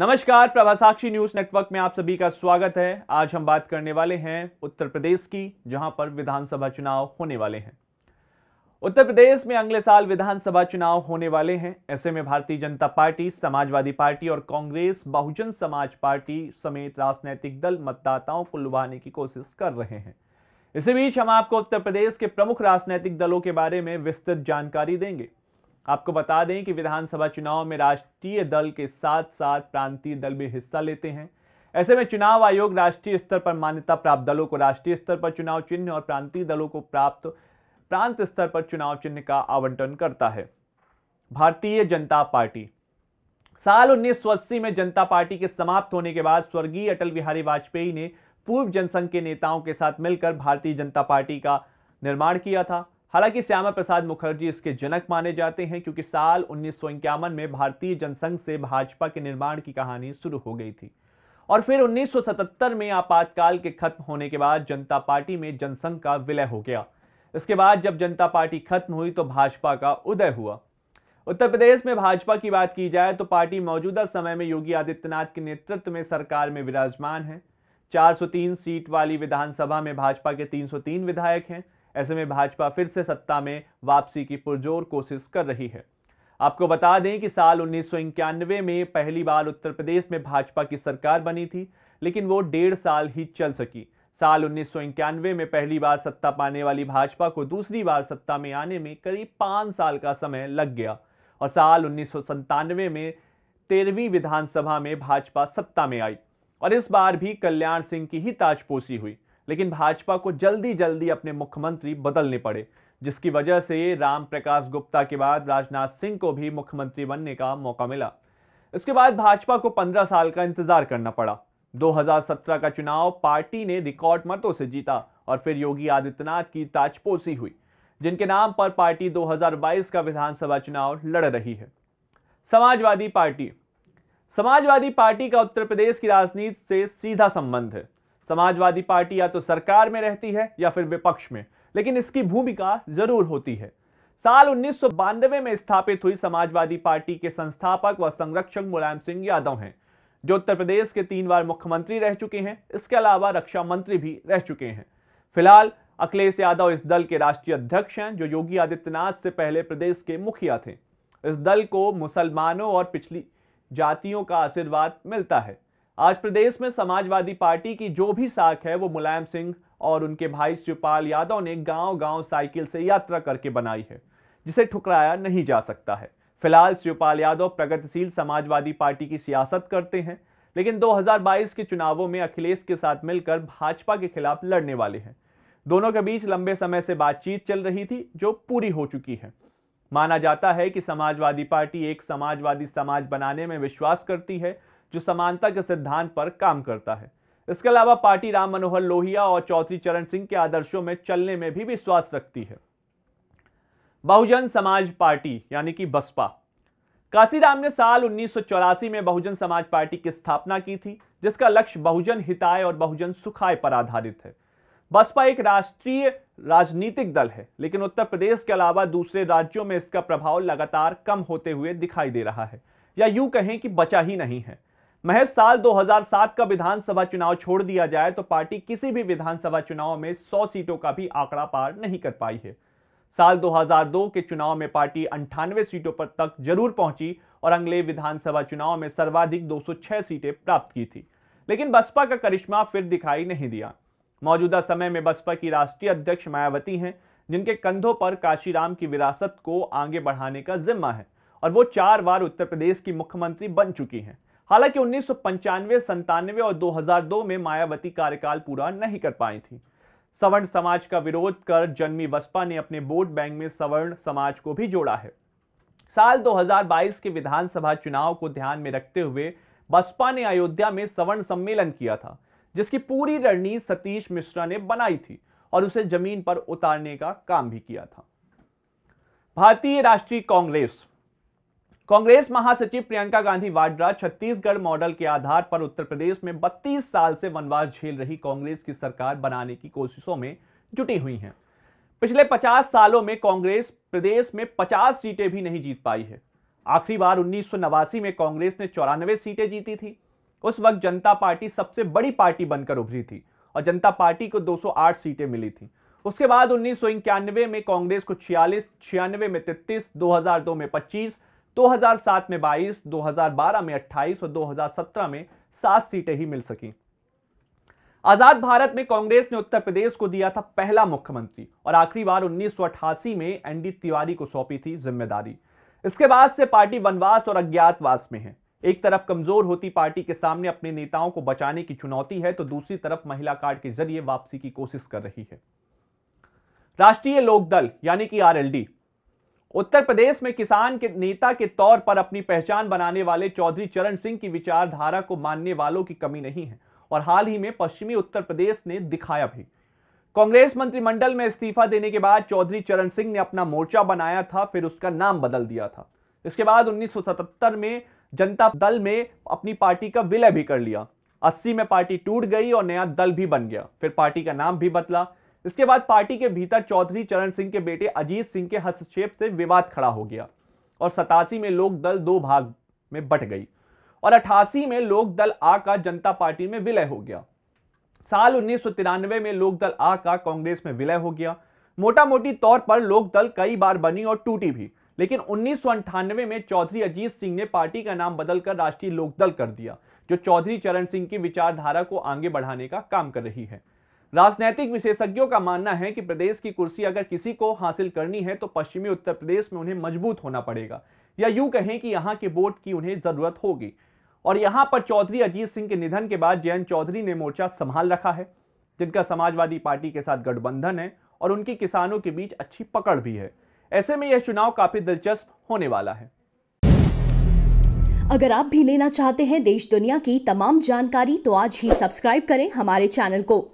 नमस्कार Prabhasakshi news network में आप सभी का स्वागत है आज हम बात करने वाले हैं उत्तर प्रदेश की जहां पर विधानसभा चुनाव होने वाले हैं उत्तर प्रदेश में अगले साल विधानसभा चुनाव होने वाले हैं ऐसे में भारतीय जनता पार्टी समाजवादी पार्टी और कांग्रेस बहुजन समाज पार्टी समेत राजनीतिक दल मतदाताओं को लुभाने की कोशिश कर रहे हैं इसी बीच हम आपको उत्तर प्रदेश के प्रमुख राजनीतिक दलों के बारे में विस्तृत जानकारी देंगे आपको बता दें कि विधानसभा चुनाव में राष्ट्रीय दल के साथ साथ प्रांतीय दल भी हिस्सा लेते हैं ऐसे में चुनाव आयोग राष्ट्रीय स्तर पर मान्यता प्राप्त दलों को राष्ट्रीय स्तर पर चुनाव चिन्ह और प्रांतीय दलों को प्राप्त प्रांत स्तर पर चुनाव चिन्ह का आवंटन करता है भारतीय जनता पार्टी साल उन्नीस में जनता पार्टी के समाप्त होने के बाद स्वर्गीय अटल बिहारी वाजपेयी ने पूर्व जनसंघ के नेताओं के साथ मिलकर भारतीय जनता पार्टी का निर्माण किया था हालांकि श्यामा प्रसाद मुखर्जी इसके जनक माने जाते हैं क्योंकि साल उन्नीस में भारतीय जनसंघ से भाजपा के निर्माण की कहानी शुरू हो गई थी और फिर 1977 में आपातकाल के खत्म होने के बाद जनता पार्टी में जनसंघ का विलय हो गया इसके बाद जब जनता पार्टी खत्म हुई तो भाजपा का उदय हुआ उत्तर प्रदेश में भाजपा की बात की जाए तो पार्टी मौजूदा समय में योगी आदित्यनाथ के नेतृत्व में सरकार में विराजमान है 403 सीट वाली विधानसभा में भाजपा के 303 विधायक हैं ऐसे में भाजपा फिर से सत्ता में वापसी की पुरजोर कोशिश कर रही है आपको बता दें कि साल उन्नीस में पहली बार उत्तर प्रदेश में भाजपा की सरकार बनी थी लेकिन वो डेढ़ साल ही चल सकी साल उन्नीस में पहली बार सत्ता पाने वाली भाजपा को दूसरी बार सत्ता में आने में करीब पाँच साल का समय लग गया और साल उन्नीस में तेरहवीं विधानसभा में भाजपा सत्ता में आई और इस बार भी कल्याण सिंह की ही ताजपोशी हुई लेकिन भाजपा को जल्दी जल्दी अपने मुख्यमंत्री बदलने पड़े जिसकी वजह से राम प्रकाश गुप्ता के बाद राजनाथ सिंह को भी मुख्यमंत्री बनने का मौका मिला इसके बाद भाजपा को 15 साल का इंतजार करना पड़ा 2017 का चुनाव पार्टी ने रिकॉर्ड मतों से जीता और फिर योगी आदित्यनाथ की ताजपोशी हुई जिनके नाम पर पार्टी 2022 का विधानसभा चुनाव लड़ रही है समाजवादी पार्टी समाजवादी पार्टी का उत्तर प्रदेश की राजनीति से सीधा संबंध है समाजवादी पार्टी या तो सरकार में रहती है या फिर विपक्ष में लेकिन इसकी भूमिका जरूर होती है साल उन्नीस में स्थापित हुई समाजवादी पार्टी के संस्थापक व संरक्षक मुलायम सिंह यादव हैं जो उत्तर प्रदेश के तीन बार मुख्यमंत्री रह चुके हैं इसके अलावा रक्षा मंत्री भी रह चुके हैं फिलहाल अखिलेश यादव इस दल के राष्ट्रीय अध्यक्ष हैं जो योगी आदित्यनाथ से पहले प्रदेश के मुखिया थे इस दल को मुसलमानों और पिछली जातियों का आशीर्वाद मिलता है आज प्रदेश में समाजवादी पार्टी की जो भी साख है वो मुलायम सिंह और उनके भाई शिवपाल यादव ने गांव-गांव साइकिल से यात्रा करके बनाई है जिसे ठुकराया नहीं जा सकता है फिलहाल शिवपाल यादव प्रगतिशील समाजवादी पार्टी की सियासत करते हैं लेकिन 2022 के चुनावों में अखिलेश के साथ मिलकर भाजपा के खिलाफ लड़ने वाले हैं दोनों के बीच लंबे समय से बातचीत चल रही थी जो पूरी हो चुकी है माना जाता है कि समाजवादी पार्टी एक समाजवादी समाज बनाने में विश्वास करती है जो समानता के सिद्धांत पर काम करता है इसके अलावा पार्टी राम मनोहर लोहिया और चौधरी चरण सिंह के आदर्शों में चलने में भी विश्वास रखती है बहुजन समाज पार्टी यानी कि बसपा काशीराम ने साल उन्नीस में बहुजन समाज पार्टी की स्थापना की थी जिसका लक्ष्य बहुजन हिताय और बहुजन सुखाय पर आधारित है बसपा एक राष्ट्रीय राजनीतिक दल है लेकिन उत्तर प्रदेश के अलावा दूसरे राज्यों में इसका प्रभाव लगातार कम होते हुए दिखाई दे रहा है या यूं कहें कि बचा ही नहीं है महज साल 2007 का विधानसभा चुनाव छोड़ दिया जाए तो पार्टी किसी भी विधानसभा चुनाव में 100 सीटों का भी आंकड़ा पार नहीं कर पाई है साल 2002 के चुनाव में पार्टी अंठानवे सीटों पर तक जरूर पहुंची और अगले विधानसभा चुनाव में सर्वाधिक 206 सीटें प्राप्त की थी लेकिन बसपा का करिश्मा फिर दिखाई नहीं दिया मौजूदा समय में बसपा की राष्ट्रीय अध्यक्ष मायावती हैं जिनके कंधों पर काशीराम की विरासत को आगे बढ़ाने का जिम्मा है और वो चार बार उत्तर प्रदेश की मुख्यमंत्री बन चुकी हैं हालांकि उन्नीस सौ संतानवे और 2002 में मायावती कार्यकाल पूरा नहीं कर पाई थी सवर्ण समाज का विरोध कर जन्मी बसपा ने अपने वोट बैंक में सवर्ण समाज को भी जोड़ा है साल 2022 के विधानसभा चुनाव को ध्यान में रखते हुए बसपा ने अयोध्या में सवर्ण सम्मेलन किया था जिसकी पूरी रणनीति सतीश मिश्रा ने बनाई थी और उसे जमीन पर उतारने का काम भी किया था भारतीय राष्ट्रीय कांग्रेस कांग्रेस महासचिव प्रियंका गांधी वाड्रा छत्तीसगढ़ मॉडल के आधार पर उत्तर प्रदेश में 32 साल से वनवास झेल रही कांग्रेस की सरकार बनाने की कोशिशों में जुटी हुई हैं पिछले 50 सालों में कांग्रेस प्रदेश में 50 सीटें भी नहीं जीत पाई है आखिरी बार उन्नीस में कांग्रेस ने चौरानवे सीटें जीती थी उस वक्त जनता पार्टी सबसे बड़ी पार्टी बनकर उभरी थी और जनता पार्टी को दो सीटें मिली थी उसके बाद उन्नीस में कांग्रेस को छियालीस छियानवे में तैतीस दो में पच्चीस 2007 में 22, 2012 में 28 और 2017 में सात सीटें ही मिल सकी आजाद भारत में कांग्रेस ने उत्तर प्रदेश को दिया था पहला मुख्यमंत्री और आखिरी बार उन्नीस में एनडी तिवारी को सौंपी थी जिम्मेदारी इसके बाद से पार्टी वनवास और अज्ञातवास में है एक तरफ कमजोर होती पार्टी के सामने अपने नेताओं को बचाने की चुनौती है तो दूसरी तरफ महिला कार्ड के जरिए वापसी की कोशिश कर रही है राष्ट्रीय लोकदल यानी कि आरएलडी उत्तर प्रदेश में किसान के नेता के तौर पर अपनी पहचान बनाने वाले चौधरी चरण सिंह की विचारधारा को मानने वालों की कमी नहीं है और हाल ही में पश्चिमी उत्तर प्रदेश ने दिखाया भी कांग्रेस मंत्रिमंडल में इस्तीफा देने के बाद चौधरी चरण सिंह ने अपना मोर्चा बनाया था फिर उसका नाम बदल दिया था इसके बाद 1977 में जनता दल में अपनी पार्टी का विलय भी कर लिया 80 में पार्टी टूट गई और नया दल भी बन गया फिर पार्टी का नाम भी बदला इसके बाद पार्टी के भीतर चौधरी चरण सिंह के बेटे अजीत सिंह के हस्तक्षेप से विवाद खड़ा हो गया और सतासी में लोक दल दो भाग में बट गई और अठासी में लोक दल आ का जनता पार्टी में विलय हो गया साल उन्नीस में लोक दल आ का कांग्रेस में विलय हो गया मोटा मोटी तौर पर लोक दल कई बार बनी और टूटी भी लेकिन उन्नीस में चौधरी अजीत सिंह ने पार्टी का नाम बदलकर राष्ट्रीय लोकदल कर दिया जो चौधरी चरण सिंह की विचारधारा को आगे बढ़ाने का काम कर रही है राजनैतिक विशेषज्ञों का मानना है कि प्रदेश की कुर्सी अगर किसी को हासिल करनी है तो पश्चिमी उत्तर प्रदेश में उन्हें मजबूत होना पड़ेगा या यूं कहें कि यहाँ के वोट की उन्हें जरूरत होगी और यहाँ पर चौधरी अजीत सिंह के निधन के बाद जयंत चौधरी ने मोर्चा संभाल रखा है जिनका समाजवादी पार्टी के साथ गठबंधन है और उनकी किसानों के बीच अच्छी पकड़ भी है ऐसे में यह चुनाव काफी दिलचस्प होने वाला है अगर आप भी लेना चाहते हैं देश दुनिया की तमाम जानकारी तो आज ही सब्सक्राइब करें हमारे चैनल को